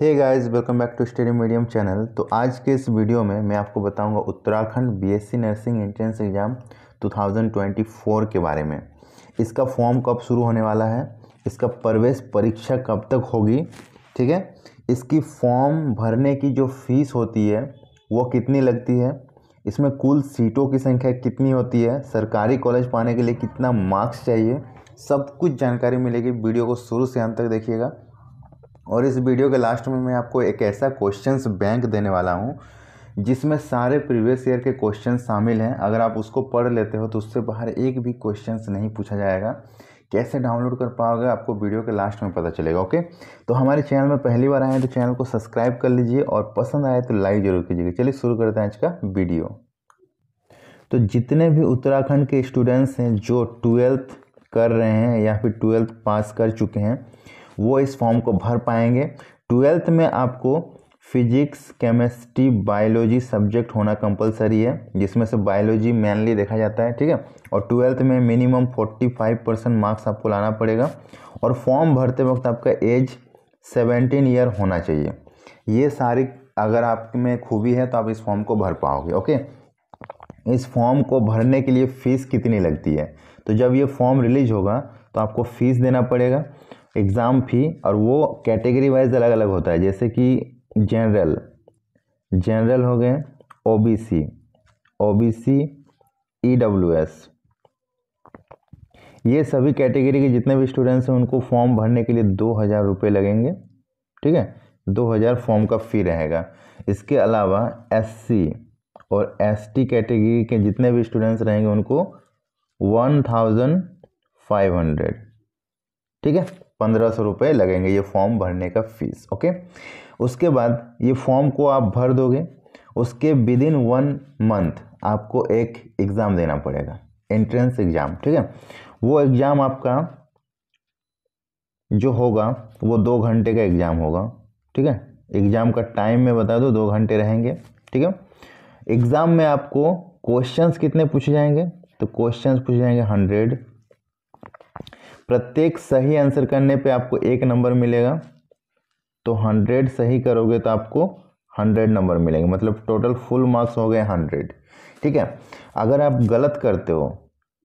hey guys welcome back to study medium channel तो आज के इस वीडियो में मैं आपको बताऊंगा Uttarakhand BSc nursing entrance exam 2024 के बारे में इसका फॉर्म कब शुरू होने वाला है इसका प्रवेश परीक्षा कब तक होगी ठीक है इसकी फॉर्म भरने की जो फीस होती है वो कितनी लगती है इसमें कुल सीटों की संख्या कितनी होती है सरकारी कॉलेज पाने के लिए कितना मार्क्स चाहिए सब कुछ जानकारी मिलेगी वीडियो को शुरू से अंत तक देखिएगा और इस वीडियो के लास्ट में मैं आपको एक ऐसा क्वेश्चंस बैंक देने वाला हूँ जिसमें सारे प्रीवियस ईयर के क्वेश्चन शामिल हैं अगर आप उसको पढ़ लेते हो तो उससे बाहर एक भी क्वेश्चन नहीं पूछा जाएगा कैसे डाउनलोड कर पाओगे आपको वीडियो के लास्ट में पता चलेगा ओके तो हमारे चैनल में पहली बार आए हैं तो चैनल को सब्सक्राइब कर लीजिए और पसंद आए तो लाइक जरूर कीजिएगा चलिए शुरू करते हैं आज का वीडियो तो जितने भी उत्तराखंड के स्टूडेंट्स हैं जो ट्वेल्थ कर रहे हैं या फिर ट्वेल्थ पास कर चुके हैं वो इस फॉर्म को भर पाएंगे ट्वेल्थ में आपको फिजिक्स केमिस्ट्री बायोलॉजी सब्जेक्ट होना कंपलसरी है जिसमें से बायोलॉजी मेनली देखा जाता है ठीक है और ट्वेल्थ में minimum forty five percent marks आपको लाना पड़ेगा और फॉर्म भरते वक्त आपका एज सेवेंटीन ईयर होना चाहिए ये सारी अगर आप में खूबी है तो आप इस फॉर्म को भर पाओगे ओके इस फॉर्म को भरने के लिए फ़ीस कितनी लगती है तो जब ये फॉर्म रिलीज होगा तो आपको फ़ीस देना पड़ेगा एग्ज़ाम फ़ी और वो कैटेगरी वाइज अलग अलग होता है जैसे कि जनरल जनरल हो गए O B C O B C E W S ये सभी कैटेगरी के जितने भी स्टूडेंट्स हैं उनको फॉर्म भरने के लिए दो हज़ार रुपये लगेंगे ठीक है दो हज़ार फॉर्म का फ़ी रहेगा इसके अलावा एस सी और एस टी कैटेगरी के जितने भी स्टूडेंट्स रहेंगे उनको वन थाउजेंड फाइव हंड्रेड ठीक है पंद्रह सौ रुपये लगेंगे ये फॉर्म भरने का फीस ओके उसके बाद ये फॉर्म को आप भर दोगे उसके विद इन वन मंथ आपको एक एग्ज़ाम देना पड़ेगा एंट्रेंस एग्ज़ाम ठीक है वो एग्ज़ाम आपका जो होगा वो दो घंटे का एग्ज़ाम होगा ठीक है एग्ज़ाम का टाइम मैं बता दूँ दो घंटे रहेंगे ठीक है एग्ज़ाम में आपको क्वेश्चंस कितने पूछे जाएंगे तो क्वेश्चंस पूछे जाएंगे हंड्रेड प्रत्येक सही आंसर करने पे आपको एक नंबर मिलेगा तो हंड्रेड सही करोगे तो आपको हंड्रेड नंबर मिलेंगे मतलब टोटल फुल मार्क्स हो गए हंड्रेड ठीक है अगर आप गलत करते हो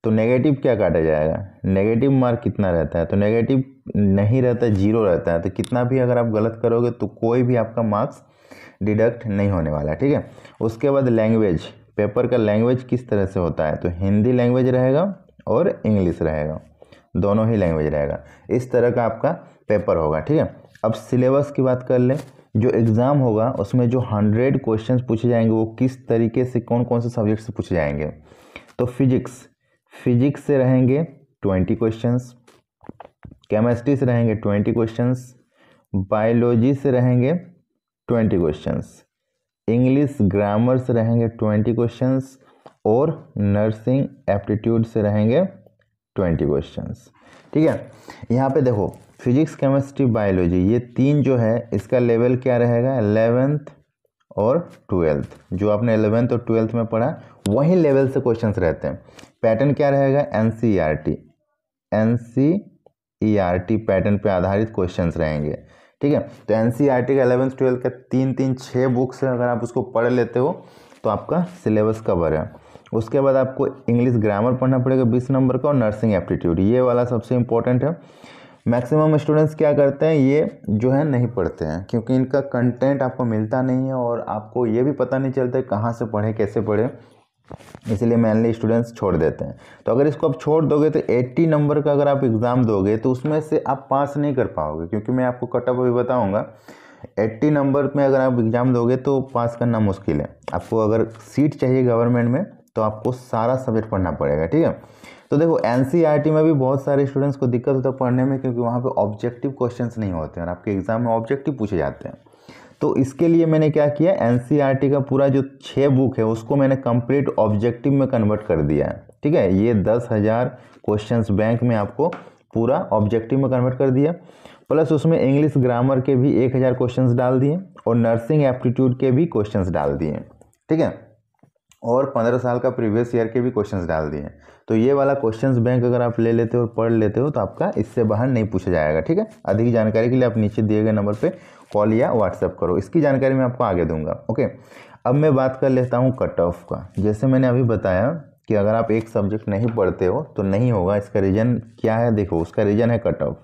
तो नेगेटिव क्या काटा जाएगा नेगेटिव मार्क कितना रहता है तो नेगेटिव नहीं रहता है जीरो रहता है तो कितना भी अगर आप गलत करोगे तो कोई भी आपका मार्क्स डिडक्ट नहीं होने वाला है ठीक है उसके बाद लैंग्वेज पेपर का लैंग्वेज किस तरह से होता है तो हिंदी लैंग्वेज रहेगा और इंग्लिश रहेगा दोनों ही लैंग्वेज रहेगा इस तरह का आपका पेपर होगा ठीक है अब सिलेबस की बात कर लें जो एग्ज़ाम होगा उसमें जो हंड्रेड क्वेश्चन पूछे जाएंगे वो किस तरीके से कौन कौन से सब्जेक्ट से पूछे जाएंगे तो फिजिक्स फिजिक्स से रहेंगे ट्वेंटी क्वेश्चंस केमिस्ट्री से रहेंगे ट्वेंटी क्वेश्चंस बायोलॉजी से रहेंगे ट्वेंटी क्वेश्चंस इंग्लिश ग्रामर से रहेंगे ट्वेंटी क्वेश्चन और नर्सिंग एप्टीट्यूड से रहेंगे ट्वेंटी क्वेश्चन ठीक है यहाँ पे देखो फिजिक्स केमिस्ट्री बायोलॉजी ये तीन जो है इसका लेवल क्या रहेगा एलेवेंथ और ट्वेल्थ जो आपने एलेवेंथ और ट्वेल्थ में पढ़ा वही लेवल से क्वेश्चंस रहते हैं पैटर्न क्या रहेगा N C R T N C E R T pattern पे आधारित क्वेश्चंस रहेंगे ठीक है तो एन सी आर टी का एलेवेंथ ट्वेल्थ का तीन तीन छः बुक्स है अगर आप उसको पढ़ लेते हो तो आपका सिलेबस कवर है उसके बाद आपको इंग्लिश ग्रामर पढ़ना पड़ेगा बीस नंबर का और नर्सिंग एप्टीट्यूड ये वाला सबसे इम्पोर्टेंट है मैक्सिमम स्टूडेंट्स क्या करते हैं ये जो है नहीं पढ़ते हैं क्योंकि इनका कंटेंट आपको मिलता नहीं है और आपको ये भी पता नहीं चलता है कहाँ से पढ़े कैसे पढ़े इसलिए मैनली स्टूडेंट्स छोड़ देते हैं तो अगर इसको आप छोड़ दोगे तो 80 नंबर का अगर आप एग्ज़ाम दोगे तो उसमें से आप पास नहीं कर पाओगे क्योंकि मैं आपको कट ऑफ अभी बताऊँगा एट्टी नंबर में अगर आप एग्ज़ाम दोगे तो पास करना मुश्किल है आपको अगर सीट चाहिए गवर्नमेंट में तो आपको सारा सब्जेक्ट पढ़ना पड़ेगा ठीक है तो देखो एन e में भी बहुत सारे स्टूडेंट्स को दिक्कत होता है पढ़ने में क्योंकि वहाँ पर ऑब्जेक्टिव क्वेश्चन नहीं होते हैं और आपके एग्जाम में ऑब्जेक्टिव पूछे जाते हैं तो इसके लिए मैंने क्या किया एन e का पूरा जो छः बुक है उसको मैंने कंप्लीट ऑब्जेक्टिव में कन्वर्ट कर दिया है ठीक है ये दस हज़ार क्वेश्चन बैंक में आपको पूरा ऑब्जेक्टिव में कन्वर्ट कर दिया प्लस उसमें इंग्लिश ग्रामर के भी एक हज़ार क्वेश्चन डाल दिए और नर्सिंग एप्टीट्यूड के भी क्वेश्चन डाल दिए ठीक है और पंद्रह साल का प्रीवियस ईयर के भी क्वेश्चंस डाल दिए तो ये वाला क्वेश्चंस बैंक अगर आप ले लेते हो और पढ़ लेते हो तो आपका इससे बाहर नहीं पूछा जाएगा ठीक है अधिक जानकारी के लिए आप नीचे दिए गए नंबर पर कॉल या व्हाट्सअप करो इसकी जानकारी मैं आपको आगे दूंगा ओके अब मैं बात कर लेता हूँ कट ऑफ का जैसे मैंने अभी बताया कि अगर आप एक सब्जेक्ट नहीं पढ़ते हो तो नहीं होगा इसका रीज़न क्या है देखो उसका रीज़न है कट ऑफ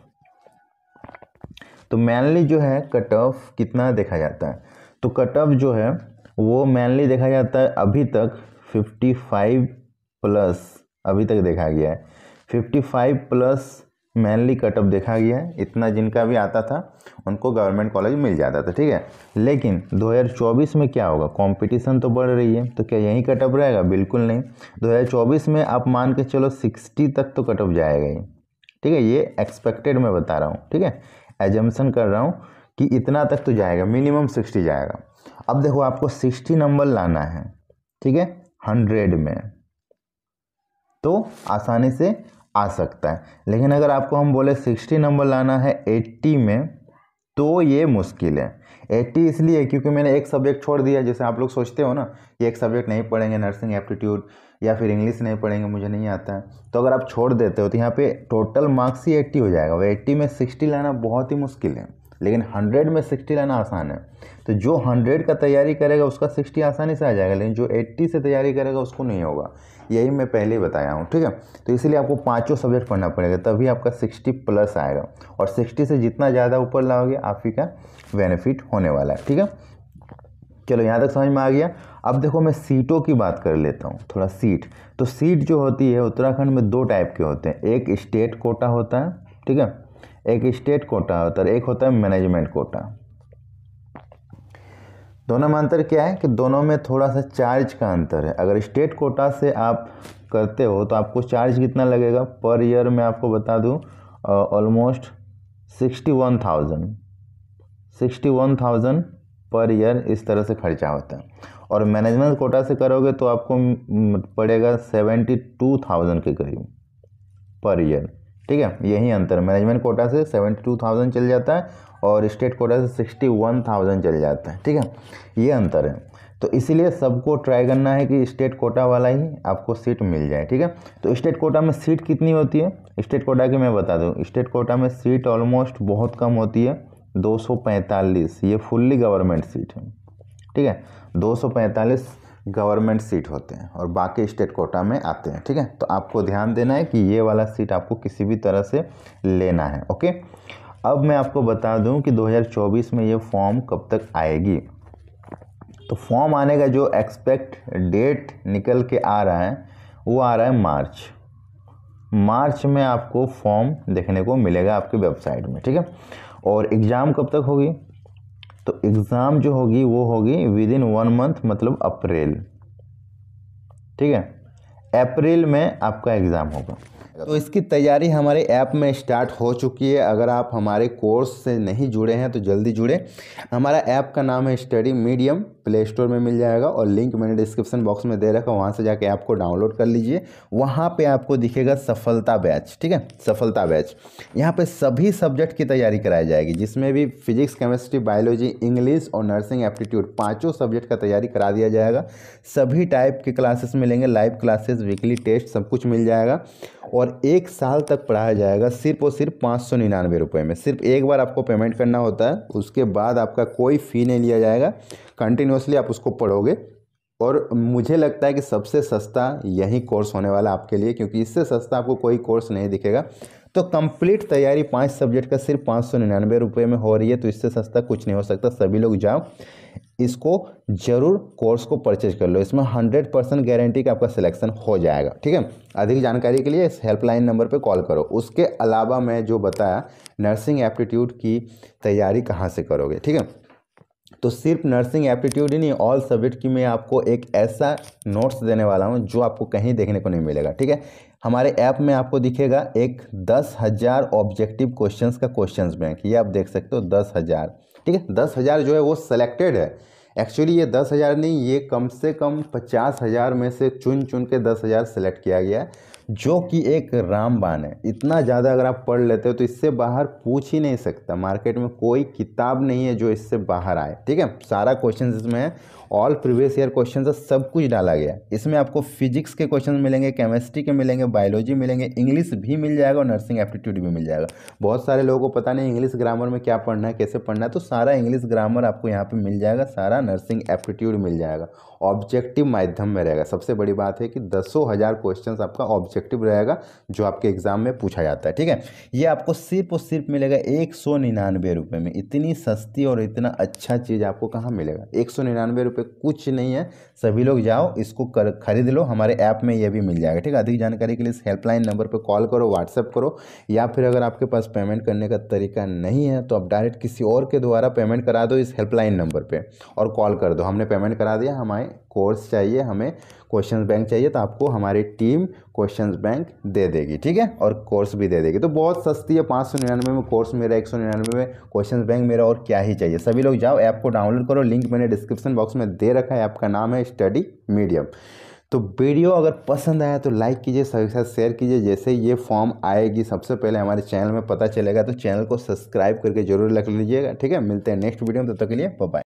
तो मेनली जो है कट ऑफ कितना देखा जाता है तो कट ऑफ जो है वो मेनली देखा जाता है अभी तक 55 प्लस अभी तक देखा गया है 55 प्लस मेनली कटअप देखा गया है इतना जिनका भी आता था उनको गवर्नमेंट कॉलेज मिल जाता था ठीक है लेकिन 2024 में क्या होगा कंपटीशन तो बढ़ रही है तो क्या यही कटअप रहेगा बिल्कुल नहीं 2024 में आप मान के चलो 60 तक तो कटअप जाएगा ही ठीक है ये एक्सपेक्टेड मैं बता रहा हूँ ठीक है एजम्सन कर रहा हूँ कि इतना तक तो जाएगा मिनिमम सिक्सटी जाएगा अब देखो आपको सिक्सटी नंबर लाना है ठीक है हंड्रेड में तो आसानी से आ सकता है लेकिन अगर आपको हम बोले सिक्सटी नंबर लाना है एट्टी में तो ये मुश्किल है एट्टी इसलिए क्योंकि मैंने एक सब्जेक्ट छोड़ दिया जैसे आप लोग सोचते हो ना कि एक सब्जेक्ट नहीं पढ़ेंगे नर्सिंग एप्टीट्यूड या फिर इंग्लिश नहीं पढ़ेंगे मुझे नहीं आता है तो अगर आप छोड़ देते हो तो यहाँ पे टोटल मार्क्स ही एट्टी हो जाएगा वह एट्टी में सिक्सटी लाना बहुत ही मुश्किल है लेकिन हंड्रेड में सिक्सटी लाना आसान है तो जो हंड्रेड का तैयारी करेगा उसका सिक्सटी आसानी से आ जाएगा लेकिन जो एट्टी से तैयारी करेगा उसको नहीं होगा यही मैं पहले ही बताया हूँ ठीक है तो इसलिए आपको पाँचों सब्जेक्ट पढ़ना पड़ेगा तभी आपका सिक्सटी प्लस आएगा और सिक्सटी से जितना ज़्यादा ऊपर लाओगे आप ही का बेनिफिट होने वाला है ठीक है चलो यहाँ तक समझ में आ गया अब देखो मैं सीटों की बात कर लेता हूँ थोड़ा सीट तो सीट जो होती है उत्तराखंड में दो टाइप के होते हैं एक स्टेट कोटा होता है ठीक है एक स्टेट कोटा होता है एक होता है मैनेजमेंट कोटा दोनों में अंतर क्या है कि दोनों में थोड़ा सा चार्ज का अंतर है अगर स्टेट कोटा से आप करते हो तो आपको चार्ज कितना लगेगा पर ईयर मैं आपको बता दूं almost sixty one thousand sixty one thousand per year इस तरह से खर्चा होता है और मैनेजमेंट कोटा से करोगे तो आपको पड़ेगा सेवेंटी टू थाउजेंड के करीब पर ईयर ठीक है यही अंतर मैनेजमेंट कोटा से सेवेंटी टू थाउजेंड चल जाता है और स्टेट कोटा से सिक्सटी वन थाउजेंड चल जाता है ठीक है ये अंतर है तो इसीलिए सबको ट्राई करना है कि स्टेट कोटा वाला ही आपको सीट मिल जाए ठीक है तो स्टेट कोटा में सीट कितनी होती है स्टेट कोटा की मैं बता दूँ स्टेट कोटा में सीट ऑलमोस्ट बहुत कम होती है दो ये फुल्ली गवर्नमेंट सीट है ठीक है दो गवर्नमेंट सीट होते हैं और बाकी स्टेट कोटा में आते हैं ठीक है तो आपको ध्यान देना है कि ये वाला सीट आपको किसी भी तरह से लेना है ओके अब मैं आपको बता दूं कि 2024 में ये फॉर्म कब तक आएगी तो फॉर्म आने का जो एक्सपेक्ट डेट निकल के आ रहा है वो आ रहा है मार्च मार्च में आपको फॉर्म देखने को मिलेगा आपकी वेबसाइट में ठीक है और एग्ज़ाम कब तक होगी तो एग्ज़ाम जो होगी वो होगी विद इन वन मंथ मतलब अप्रैल ठीक है अप्रैल में आपका एग्ज़ाम होगा तो इसकी तैयारी हमारे ऐप में स्टार्ट हो चुकी है अगर आप हमारे कोर्स से नहीं जुड़े हैं तो जल्दी जुड़े हमारा ऐप का नाम है स्टडी मीडियम प्ले स्टोर में मिल जाएगा और लिंक मैंने डिस्क्रिप्शन बॉक्स में दे रखा वहाँ से जाके ऐप को डाउनलोड कर लीजिए वहाँ पर आपको दिखेगा सफलता बैच ठीक है सफलता बैच यहाँ पर सभी सब्जेक्ट की तैयारी कराई जाएगी जिसमें भी फिजिक्स केमिस्ट्री बायोलॉजी इंग्लिश और नर्सिंग एप्टीट्यूड पाँचों सब्जेक्ट का तैयारी करा दिया जाएगा सभी टाइप के क्लासेस मिलेंगे लाइव क्लासेस वीकली टेस्ट सब कुछ मिल जाएगा और और एक साल तक पढ़ाया जाएगा सिर्फ और सिर्फ पाँच सौ निन्यानवे रुपये में सिर्फ एक बार आपको पेमेंट करना होता है उसके बाद आपका कोई फ़ी नहीं लिया जाएगा कंटिन्यूसली आप उसको पढ़ोगे और मुझे लगता है कि सबसे सस्ता यही कोर्स होने वाला आपके लिए क्योंकि इससे सस्ता आपको कोई कोर्स नहीं दिखेगा तो कंप्लीट तैयारी पांच सब्जेक्ट का सिर्फ पाँच सौ निन्यानवे रुपये में हो रही है तो इससे सस्ता कुछ नहीं हो सकता सभी लोग जाओ इसको जरूर कोर्स को परचेज कर लो इसमें हंड्रेड परसेंट गारंटी का आपका सिलेक्शन हो जाएगा ठीक है अधिक जानकारी के लिए इस हेल्पलाइन नंबर पर कॉल करो उसके अलावा मैं जो बताया नर्सिंग एप्टीट्यूड की तैयारी कहाँ से करोगे ठीक है तो सिर्फ नर्सिंग एप्टीट्यूड ही नहीं ऑल सब्जेक्ट की मैं आपको एक ऐसा नोट्स देने वाला हूँ जो आपको कहीं देखने को नहीं मिलेगा ठीक है हमारे ऐप में आपको दिखेगा एक दस हज़ार ऑब्जेक्टिव क्वेश्चंस का क्वेश्चंस बैंक ये आप देख सकते हो दस हज़ार ठीक है दस हज़ार जो है वो सेलेक्टेड है एक्चुअली ये दस हज़ार नहीं ये कम से कम पचास हज़ार में से चुन चुन के दस हज़ार सेलेक्ट किया गया है जो कि एक रामबाण है इतना ज़्यादा अगर आप पढ़ लेते हो तो इससे बाहर पूछ ही नहीं सकता मार्केट में कोई किताब नहीं है जो इससे बाहर आए ठीक है सारा क्वेश्चन इसमें है ऑल प्रीवियस ईयर क्वेश्चन है सब कुछ डाला गया इसमें आपको फिजिक्स के क्वेश्चन मिलेंगे केमिस्ट्री के मिलेंगे बायोलॉजी मिलेंगे इंग्लिश भी मिल जाएगा और नर्सिंग एप्टीट्यूड भी मिल जाएगा बहुत सारे लोगों को पता नहीं इंग्लिश ग्रामर में क्या पढ़ना है कैसे पढ़ना है तो सारा इंग्लिश ग्रामर आपको यहाँ पर मिल जाएगा सारा नर्सिंग एप्टीट्यूड मिल जाएगा ऑब्जेक्टिव माध्यम में रहेगा सबसे बड़ी बात है कि दसों हज़ार क्वेश्चन आपका ऑब्जेक्ट इफेक्टिव रहेगा जो आपके एग्जाम में पूछा जाता है ठीक है ये आपको सिर्फ और सिर्फ मिलेगा एक सौ निन्यानवे रुपये में इतनी सस्ती और इतना अच्छा चीज़ आपको कहाँ मिलेगा एक सौ निन्यानवे रुपये कुछ नहीं है सभी लोग जाओ इसको कर खरीद लो हमारे ऐप में ये भी मिल जाएगा ठीक है अधिक जानकारी के लिए इस हेल्पलाइन नंबर पर कॉल करो व्हाट्सअप करो या फिर अगर आपके पास पेमेंट करने का तरीका नहीं है तो आप डायरेक्ट किसी और के द्वारा पेमेंट करा दो इस हेल्पलाइन नंबर पर और कॉल कर दो हमने पेमेंट करा दिया हमारे कोर्स चाहिए हमें क्वेश्चन बैंक चाहिए तो आपको हमारी टीम क्वेश्चन बैंक दे देगी ठीक है और कोर्स भी दे देगी तो बहुत सस्ती है पाँच सौ निन्यानवे में कोर्स मेरा एक सौ निन्यानवे में क्वेश्चन बैंक मेरा और क्या ही चाहिए सभी लोग जाओ ऐप को डाउनलोड करो लिंक मैंने डिस्क्रिप्शन बॉक्स में दे रखा है आपका नाम है स्टडी मीडियम तो वीडियो अगर पसंद आया तो लाइक कीजिए सभी के साथ शेयर कीजिए जैसे ये फॉर्म आएगी सबसे पहले हमारे चैनल में पता चलेगा तो चैनल को सब्सक्राइब करके जरूर रख लीजिएगा ठीक है मिलते हैं नेक्स्ट वीडियो में तब तक के लिए बाय